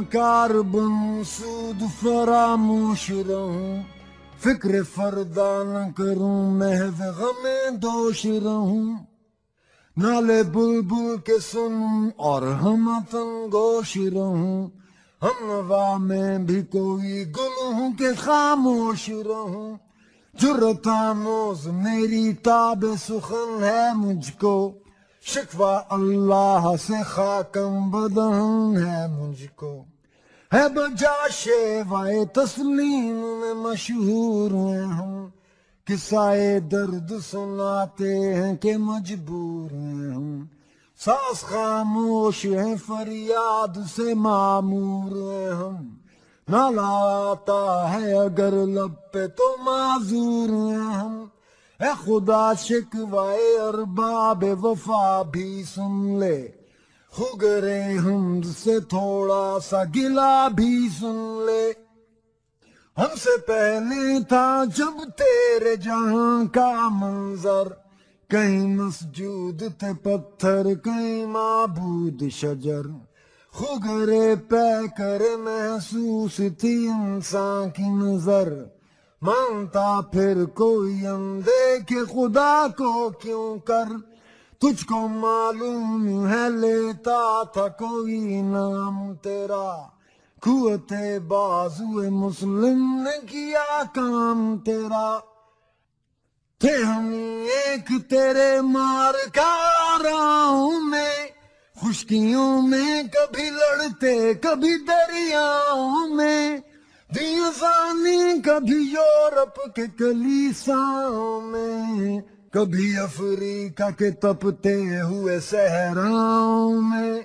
गुनाकार बनूं सूद फरामोश रहूं फिक्र फरदा न करूं महव गमे दोष रहूं नाले बुलबुल के सुनूं और हम अपन गोश रहूं हम हवा में भी कोई गुल हूं के खामोश रहूं जुर्रत आमोज मेरी ताब सुखन है मुझको शिकवा अल्लाह से खाकम बदन है मुझको है बजा शेवाए तस्लीम में मशहूर हैं हम किसाए दर्द सुनाते हैं के मजबूर हैं हम सास खामोश है फरियाद से मामूर हैं हम नाला है अगर लब पे तो माजूर हैं हम है खुदा शिकवाए अरबाब वफा भी सुन ले हो गरे हमसे थोड़ा सा गिला भी सुन ले हमसे पहले था जब तेरे जहां का मंजर कहीं मस्जूद थे पत्थर कहीं माबूद शजर खुगरे पै कर महसूस थी इंसान की नजर मानता फिर कोई अंधे के खुदा को क्यों कर तुझको मालूम है लेता था कोई नाम तेरा कुते बाजुए मुस्लिम ने किया काम तेरा थे हम एक तेरे मार का में खुशकियों में कभी लड़ते कभी दरियाओं में दियानी कभी यूरोप के कलीसाओं में कभी अफ्रीका के तपते हुए सहराओं में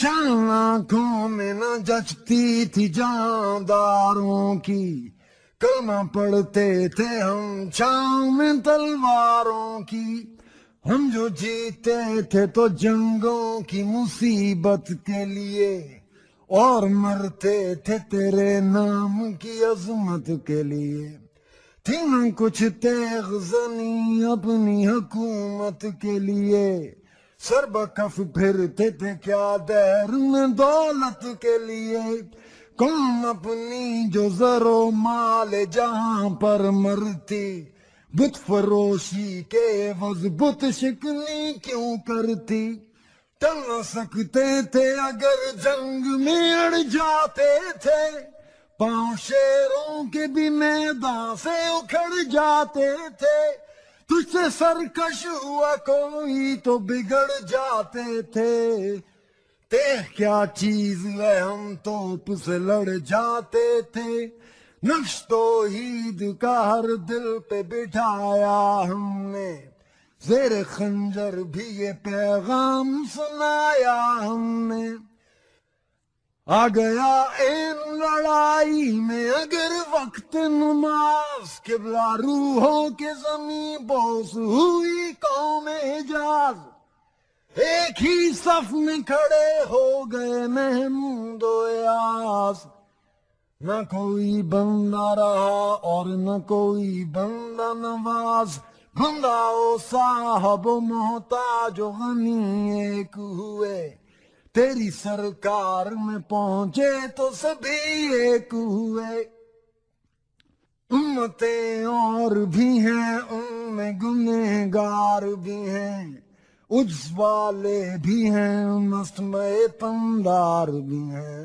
शाम आंखों में न जचती थी जानदारों की कलमा पड़ते थे हम छाव में तलवारों की हम जो जीते थे तो जंगों की मुसीबत के लिए और मरते थे तेरे नाम की अजमत के लिए तीन न कुछ तेगजनी अपनी हुकूमत के लिए सरबकफ फिरते थे क्या दहर में दौलत के लिए कौन अपनी जो जरो माल जहां पर मरती बुत फरोशी के वज बुत शिकनी क्यों करती टल सकते थे अगर जंग में अड़ जाते थे पांव शेरों के भी मैदान से उखड़ जाते थे तुझसे सरकश हुआ कोई तो बिगड़ जाते थे ते क्या चीज है हम तो से लड़ जाते थे नक्श तो ईद का हर दिल पे बिठाया हमने जेर खंजर भी ये पैगाम सुनाया हमने आ गया इन लड़ाई में अगर वक्त नमाज के रूहों के जमी बोस हुई कौम एजाज एक ही सफ में खड़े हो गए महमूदो न कोई बंदा रहा और न कोई बंदा नवाज बंदाओ साहब मोहताज हनी एक हुए तेरी सरकार में पहुंचे तो सभी एक हुए उम्मते और भी हैं उनमें गुनहगार भी हैं उस वाले भी हैं मस्तमय तमदार भी हैं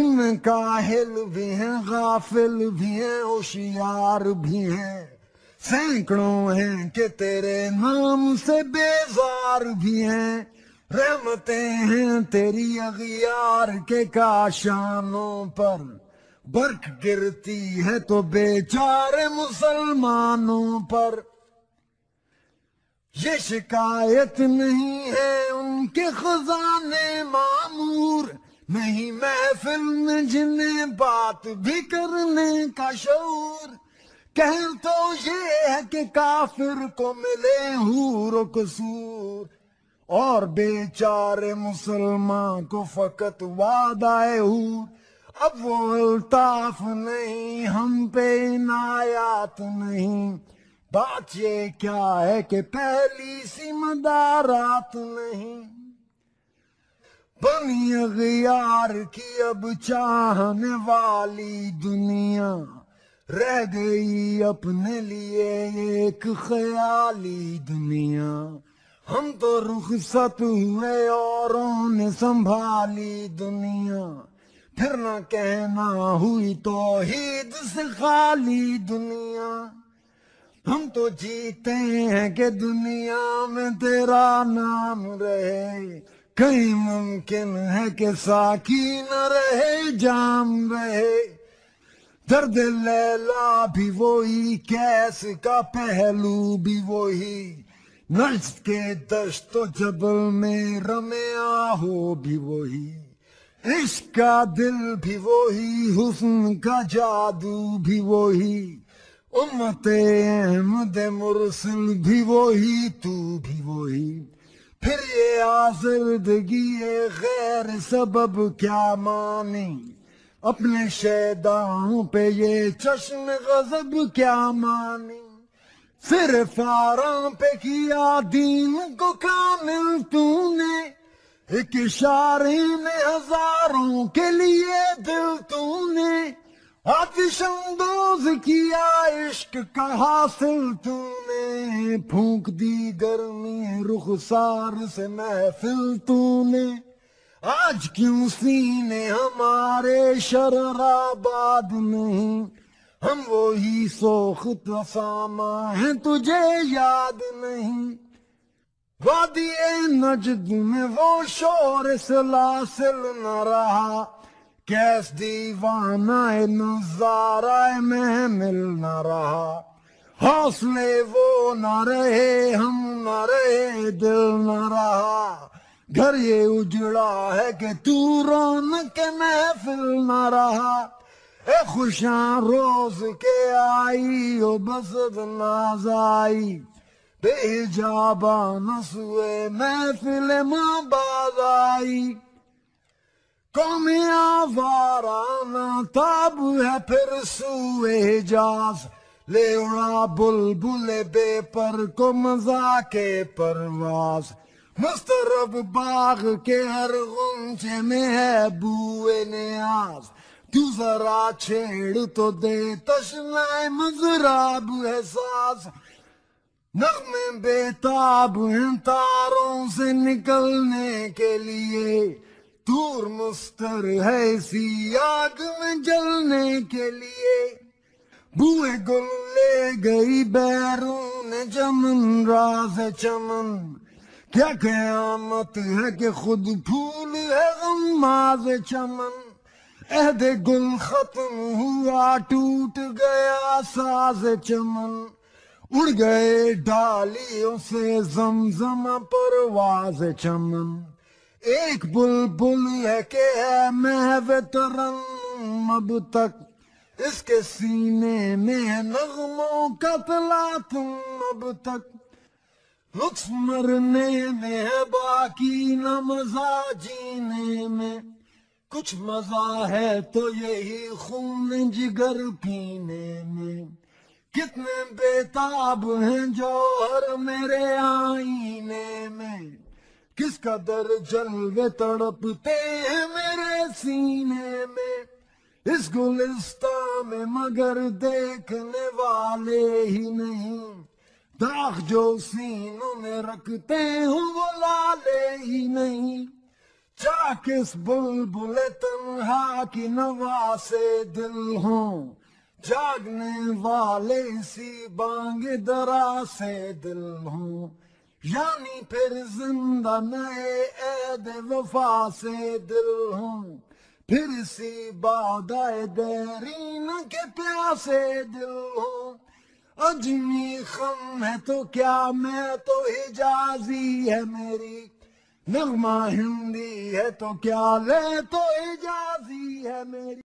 उनमें काहिल भी हैं गाफिल भी हैं होशियार भी हैं सैकड़ों हैं के तेरे नाम से बेजार भी हैं रहमते हैं तेरी अगियार के काशानों पर बर्क गिरती है तो बेचारे मुसलमानों पर ये शिकायत नहीं है उनके खजाने मामूर नहीं महफिल में जिन्हें बात भी करने का शोर कह तो ये है कि काफिर को मिले हूर कसूर और बेचारे मुसलमान को फकत वादाए हूँ अब वो अल्ताफ नहीं हम पे नायात नहीं बात ये क्या है कि पहली सी मदारात नहीं बनी अगियार की अब चाहने वाली दुनिया रह गई अपने लिए एक ख्याली दुनिया हम तो रुखसत हुए औरों ने संभाली दुनिया फिर न कहना हुई तो हीद से खाली दुनिया हम तो जीते हैं कि दुनिया में तेरा नाम रहे कहीं मुमकिन है कि साकी न रहे जाम रहे दर्द लैला भी वही कैस का पहलू भी वही नर्स के दस्त जबल में रमे हो भी वही इसका दिल भी वही हुस्न का जादू भी वही उम्मते अहमद मुरसल भी वही तू भी वही फिर ये आजरदगी ये गैर सबब क्या मानी अपने शैदाओं पे ये चश्म गजब क्या मानी सिर्फ आराम पे किया दीन को कामिल तूने एक इशारे में हजारों के लिए दिल तूने आतिशंदोज किया इश्क का हासिल तूने फूंक दी गर्मी रुखसार से महफिल तूने आज क्यों सीने हमारे शराबाद नहीं हम वो ही सोखत तसामा है तुझे याद नहीं वादी नजद में वो शोर सलासिल न रहा कैस दीवाना नजारा मिल न रहा हौसले वो न रहे हम न रहे दिल न रहा घर ये उजड़ा है कि तू रौनक महफिल न रहा खुशा रोज के आई हो बसद नाजाई बेजाबा नसुए महफिल माँ बाजाई वारा ना ताब है फिर सुए जास ले उड़ा बुलबुल बेपर को मजा के परवास मुस्तरब बाग के हर गुंचे में है बुए न्याज तू जरा छेड़ तो दे तशनाए मजराब एहसास नगमे बेताब हैं तारों से निकलने के लिए दूर मुस्तर है इसी आग में जलने के लिए बुए गुल ले गई बैरों ने जमन राज है चमन क्या कयामत है कि खुद फूल है गमाज चमन अहद गुल खत्म हुआ टूट गया साज चमन उड़ गए डालियों से जमजम परवाज चमन एक बुलबुल है के है महव तरन अब तक इसके सीने में है नगमों का तुम अब तक लुत्फ मरने में है बाकी न मजा जीने में कुछ मजा है तो यही खून जिगर पीने में कितने बेताब हैं जोहर मेरे आईने में किस कदर जलवे तड़पते हैं मेरे सीने में इस गुलिस्ता में मगर देखने वाले ही नहीं दाग जो सीनों में रखते हूँ वो लाले ही नहीं जाकिस बुलबुल तन्हा की नवा से दिल हूँ जागने वाले सी बांग दरा से दिल हूँ यानी फिर जिंदा नए ऐद वफा से दिल हूँ फिर सी बादाए देरीन के प्यासे दिल हूँ अजमी खम है तो क्या मैं तो हिजाजी है मेरी नगमा हिंदी है तो क्या ले तो इजाजी है मेरी